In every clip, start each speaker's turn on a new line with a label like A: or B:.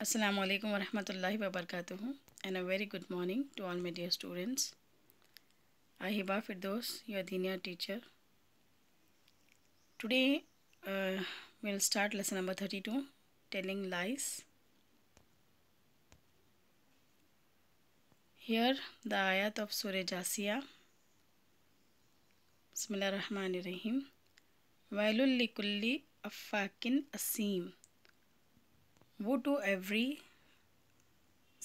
A: Assalamu alaikum wa rahmatullahi wa barakatuhu and a very good morning to all my dear students. I Hiba Firdos, your Dinia teacher. Today uh, we'll start lesson number 32 telling lies. Here the ayat of Surah Jasiya. Bismillah ar-Rahman ar-Rahim. Wailul likulli affakin asim. Woe to every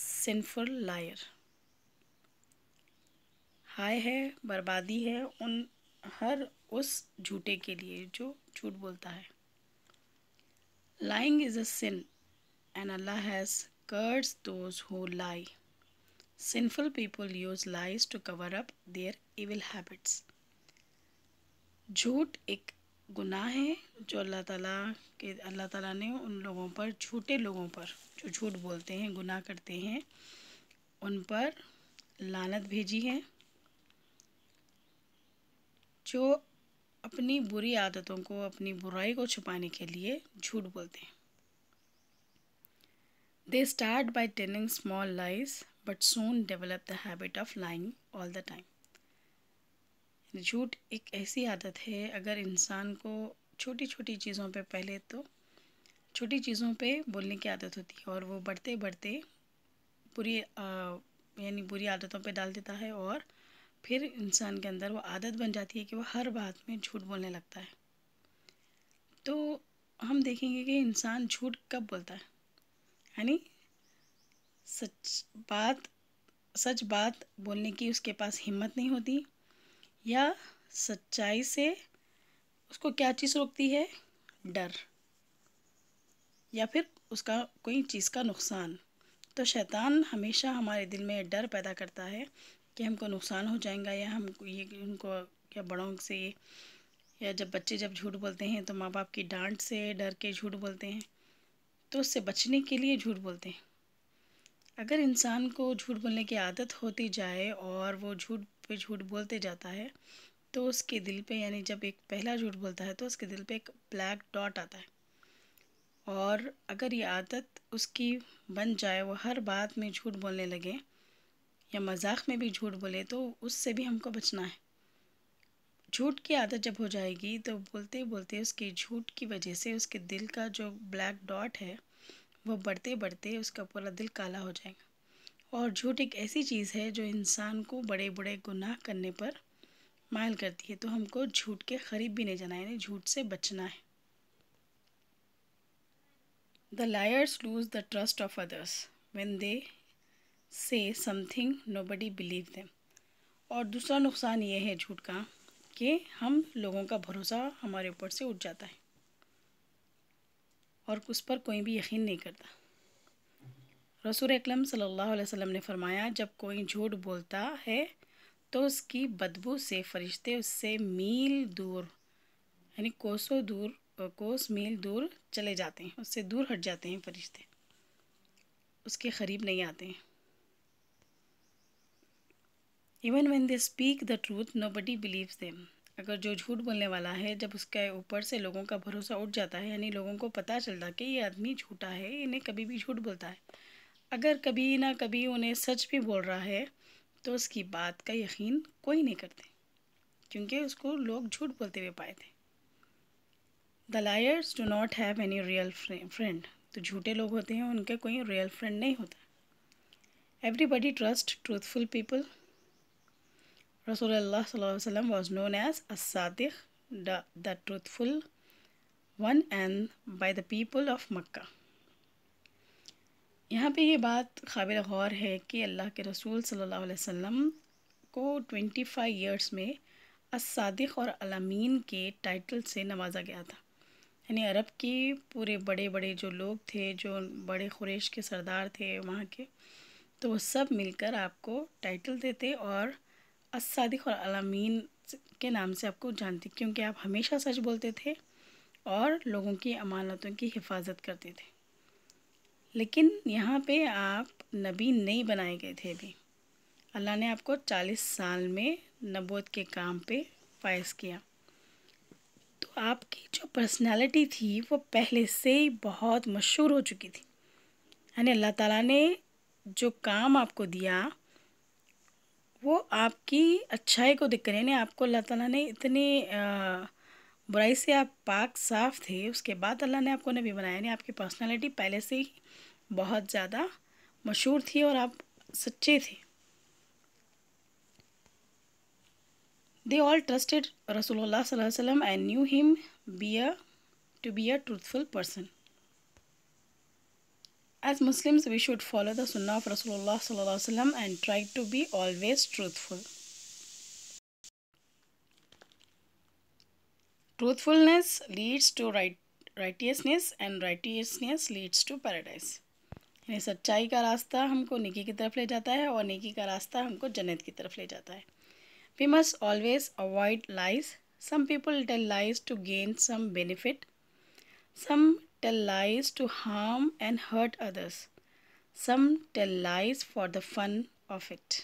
A: sinful liar हाय है बर्बादी है उन हर उस झूठे के लिए जो झूठ बोलता है lying is a sin and Allah has cursed those who lie sinful people use lies to cover up their evil habits झूठ एक गुनाह है जो अल्लाह ताला के अल्लाह ताला ने उन लोगों पर झूठे लोगों पर जो झूठ बोलते हैं गुनाह करते हैं उन पर लानत भेजी है जो अपनी बुरी आदतों को अपनी बुराई को छुपाने के लिए झूठ बोलते हैं they start by telling small lies but soon develop the habit of lying all the time झूठ एक ऐसी आदत है अगर इंसान को छोटी छोटी चीज़ों पे पहले तो छोटी चीज़ों पे बोलने की आदत होती है और वो बढ़ते बढ़ते बुरी यानी बुरी आदतों पे डाल देता है और फिर इंसान के अंदर वो आदत बन जाती है कि वो हर बात में झूठ बोलने लगता है तो हम देखेंगे कि इंसान झूठ कब बोलता है यानी सच बात सच बात बोलने की उसके पास हिम्मत नहीं होती या सच्चाई से उसको क्या चीज़ रोकती है डर या फिर उसका कोई चीज़ का नुकसान तो शैतान हमेशा हमारे दिल में डर पैदा करता है कि हमको नुकसान हो जाएगा या हम ये उनको या बड़ों से या जब बच्चे जब झूठ बोलते हैं तो माँ बाप की डांट से डर के झूठ बोलते हैं तो उससे बचने के लिए झूठ बोलते हैं अगर इंसान को झूठ बोलने की आदत होती जाए और वो झूठ पे झूठ बोलते जाता है तो उसके दिल पे यानी जब एक पहला झूठ बोलता है तो उसके दिल पे एक ब्लैक डॉट आता है और अगर ये आदत उसकी बन जाए वो हर बात में झूठ बोलने लगे या मजाक में भी झूठ बोले तो उससे भी हमको बचना है झूठ की आदत जब हो जाएगी तो बोलते बोलते उसके झूठ की वजह से उसके दिल का जो ब्लैक डॉट है वो बढ़ते बढ़ते उसका पूरा दिल काला हो जाएगा और झूठ एक ऐसी चीज़ है जो इंसान को बड़े बड़े गुनाह करने पर मायल करती है तो हमको झूठ के करीब भी नहीं जाना है झूठ से बचना है the liars lose the trust of others when they say something nobody believe them और दूसरा नुकसान ये है झूठ का कि हम लोगों का भरोसा हमारे ऊपर से उठ जाता है और उस पर कोई भी यकीन नहीं करता रसूल अकलम सल्लल्लाहु अलैहि वसल्लम ने फरमाया जब कोई झूठ बोलता है तो उसकी बदबू से फरिश्ते उससे मील दूर यानी कोसों दूर कोस मील दूर चले जाते हैं उससे दूर हट जाते हैं फरिश्ते उसके करीब नहीं आते हैं even when they speak the truth nobody believe them अगर जो झूठ बोलने वाला है जब उसके ऊपर से लोगों का भरोसा उठ जाता है यानी लोगों को पता चलता कि ये आदमी झूठा है इन्हें कभी भी झूठ बोलता है अगर कभी ना कभी उन्हें सच भी बोल रहा है तो उसकी बात का यकीन कोई नहीं करते क्योंकि उसको लोग झूठ बोलते हुए पाए थे the liars do not have any real friend तो झूठे लोग होते हैं उनके कोई रियल फ्रेंड नहीं होता एवरीबडी ट्रस्ट ट्रूथफुल पीपल रसोल्ला वसलम वॉज नोन एज असादिक the truthful one and by the people of Mecca यहाँ पे ये बात काबिल गौर है कि अल्लाह के रसूल सल्लल्लाहु अलैहि वसल्लम को 25 ईयर्स में असादिक और अलामीन के टाइटल से नवाजा गया था यानी अरब के पूरे बड़े बड़े जो लोग थे जो बड़े खुरेश के सरदार थे वहाँ के तो वो सब मिलकर आपको टाइटल देते और असादिक और अलामीन के नाम से आपको जानते क्योंकि आप हमेशा सच बोलते थे और लोगों की अमानतों की हिफाजत करते थे लेकिन यहाँ पे आप नबी नहीं बनाए गए थे अभी अल्लाह ने आपको चालीस साल में नबोत के काम पे फायस किया तो आपकी जो पर्सनालिटी थी वो पहले से ही बहुत मशहूर हो चुकी थी यानी अल्लाह ताला ने जो काम आपको दिया वो आपकी अच्छाई को दिख रहे यानी आपको अल्लाह ताला ने इतने आ, बुराई से आप पाक साफ थे उसके बाद अल्लाह ने आपको नबी बनाया यानी आपकी पर्सनालिटी पहले से ही बहुत ज़्यादा मशहूर थी और आप सच्चे थे दे ऑल ट्रस्टेड रसोल्लाम सल्लल्लाहु and knew him be a to be a truthful person as Muslims we should follow the Sunnah of Rasulullah and try to be always truthful Truthfulness leads to right, righteousness and righteousness leads to paradise. यानी सच्चाई का रास्ता हमको निकी की तरफ ले जाता है और निकी का रास्ता हमको जन्नत की तरफ ले जाता है we must always avoid lies some people tell lies to gain some benefit some tell lies to harm and hurt others some tell lies for the fun of it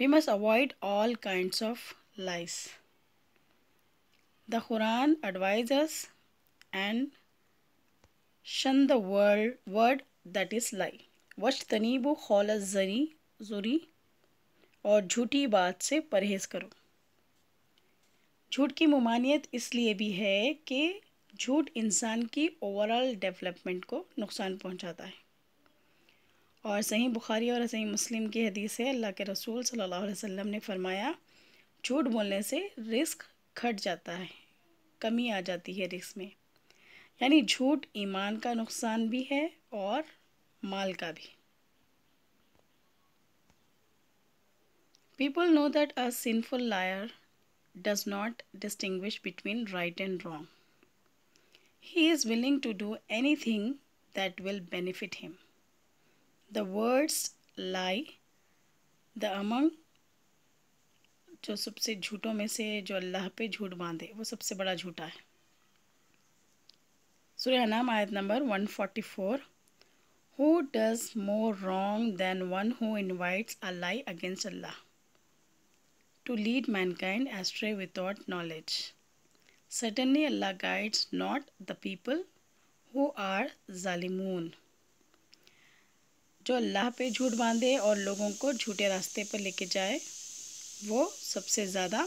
A: we must avoid all kind of lies The Quran advises and shun the world word that is lie. tanibu खौल zari zuri और झूठी बात से परहेज़ करो झूठ की ममानियत इसलिए भी है कि झूठ इंसान की ओवरऑल डेवलपमेंट को नुकसान pahunchata है और सही बुखारी और सही मुस्लिम की हदीस है अल्लाह के रसूल सल्लल्लाहु अलैहि वसल्लम ने फरमाया झूठ बोलने से रिस्क घट जाता है कमी आ जाती है रिस्क में यानी झूठ ईमान का नुकसान भी है और माल का भी people know that a sinful liar does not distinguish between right and wrong he is willing to do anything that will benefit him the words lie the among जो सबसे झूठों में से जो अल्लाह पे झूठ बांधे वो सबसे बड़ा झूठा है सूर्य नाम आयत number one forty four who does more wrong than one who invites a lie against Allah to lead mankind astray without knowledge certainly Allah guides not the people who are जालिमून जो Allah पे झूठ बांधे और लोगों को झूठे रास्ते पर लेके जाए वो सबसे ज़्यादा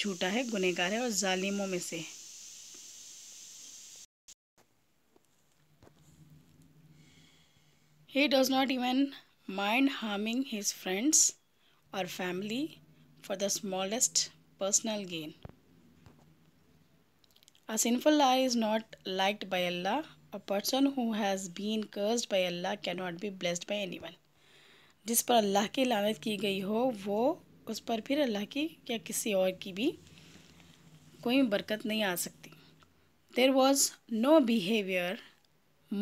A: झूठा है गुनेगार है और जालिमों में से he does not even mind harming his friends और family for the smallest personal gain a sinful lie is not liked by Allah a person who has been cursed by Allah can not be blessed by any one जिस पर अल्लाह की लानत की गई हो वो उस पर फिर अल्लाह की या किसी और की भी कोई बरकत नहीं आ सकती there was no behaviour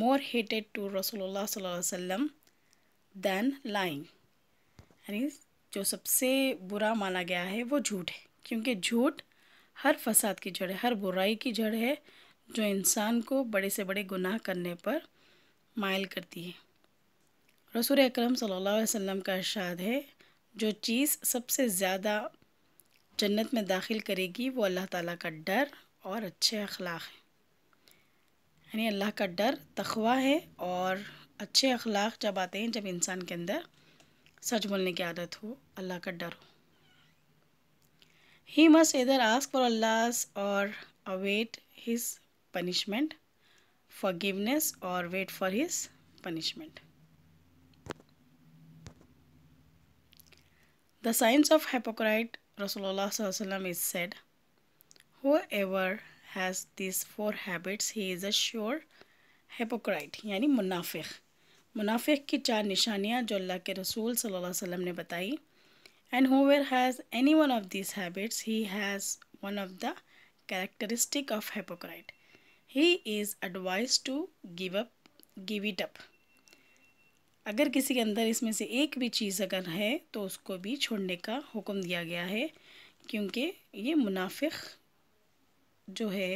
A: more hated to रसोल्ला दैन लाइंग यानी जो सबसे बुरा माना गया है वो झूठ है क्योंकि झूठ हर फसाद की जड़ है हर बुराई की जड़ है जो इंसान को बड़े से बड़े गुनाह करने पर मायल करती है रसूल अक्रम सल्ला वसम का इरशाद है जो चीज़ सबसे ज़्यादा जन्नत में दाखिल करेगी वो अल्लाह ताला का डर और अच्छे अखलाक है यानी अल्लाह का डर तखवा है और अच्छे अखलाक जब आते हैं जब इंसान के अंदर सच बोलने की आदत हो अल्लाह का डर हो he must either ask for Allah और अवेट हिज पनिशमेंट गिवनेस और wait for his punishment The science of hypocrite, Rasulullah is said, whoever has these four habits, he is a sure hypocrite, yani munafiq. Munafiq ki cha nishaniya jo Allah ke Rasul sallallahu ne batai. And whoever has any one of these habits, he has one of the characteristic of hypocrite. He is advised to give up, give it up. अगर किसी के अंदर इसमें से एक भी चीज़ अगर है तो उसको भी छोड़ने का हुक्म दिया गया है क्योंकि ये मुनाफिक जो है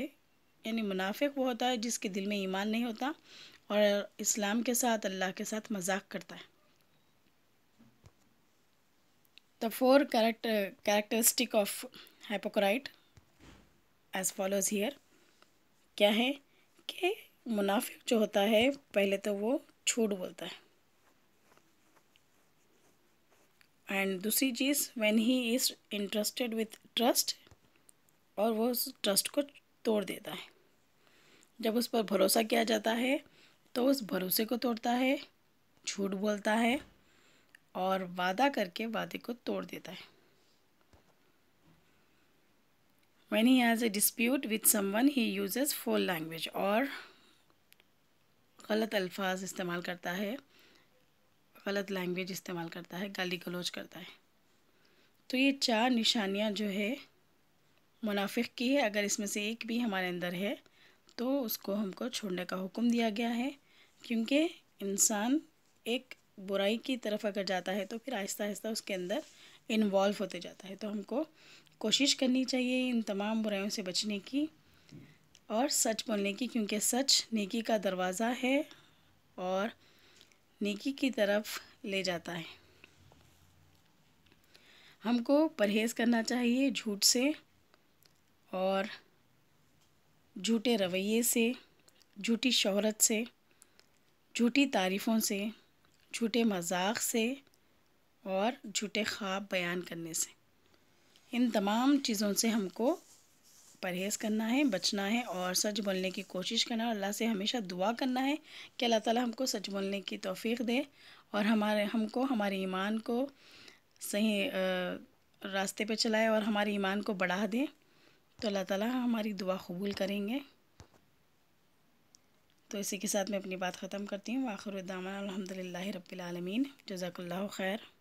A: यानी मुनाफिक वो होता है जिसके दिल में ईमान नहीं होता और इस्लाम के साथ अल्लाह के साथ मजाक करता है the four character characteristic of hypocrite as follows here क्या है कि मुनाफिक जो होता है पहले तो वो छूट बोलता है एंड दूसरी चीज़ when he is interested with trust और वो उस ट्रस्ट को तोड़ देता है जब उस पर भरोसा किया जाता है तो उस भरोसे को तोड़ता है झूठ बोलता है और वादा करके वादे को तोड़ देता है he has a dispute with some one he uses foul language और गलत अल्फाज इस्तेमाल करता है गलत लैंग्वेज इस्तेमाल करता है गाली गलोच करता है तो ये चार निशानियाँ जो है मुनाफिक की है अगर इसमें से एक भी हमारे अंदर है तो उसको हमको छोड़ने का हुक्म दिया गया है क्योंकि इंसान एक बुराई की तरफ अगर जाता है तो फिर आहिस्ता आहिस्ता उसके अंदर इन्वॉल्व होते जाता है तो हमको कोशिश करनी चाहिए इन तमाम बुराइयों से बचने की और सच बोलने की क्योंकि सच नेकी का दरवाज़ा है और नेकी की तरफ ले जाता है हमको परहेज़ करना चाहिए झूठ से और झूठे रवैये से झूठी शहरत से झूठी तारीफ़ों से झूठे मजाक से और झूठे ख्वाब बयान करने से इन तमाम चीज़ों से हमको परहेज़ करना है बचना है और सच बोलने की कोशिश करना है अल्लाह से हमेशा दुआ करना है कि अल्लाह ताला हमको सच बोलने की तोफ़ी दे और हमारे हमको हमारे ईमान को सही रास्ते पे चलाए और हमारे ईमान को बढ़ा दे तो अल्लाह ताला हमारी दुआ कबूल करेंगे तो इसी के साथ मैं अपनी बात ख़त्म करती हूँ आखिर दामा अलहमदिल्ला रबालमीन जजाकल्ला खैर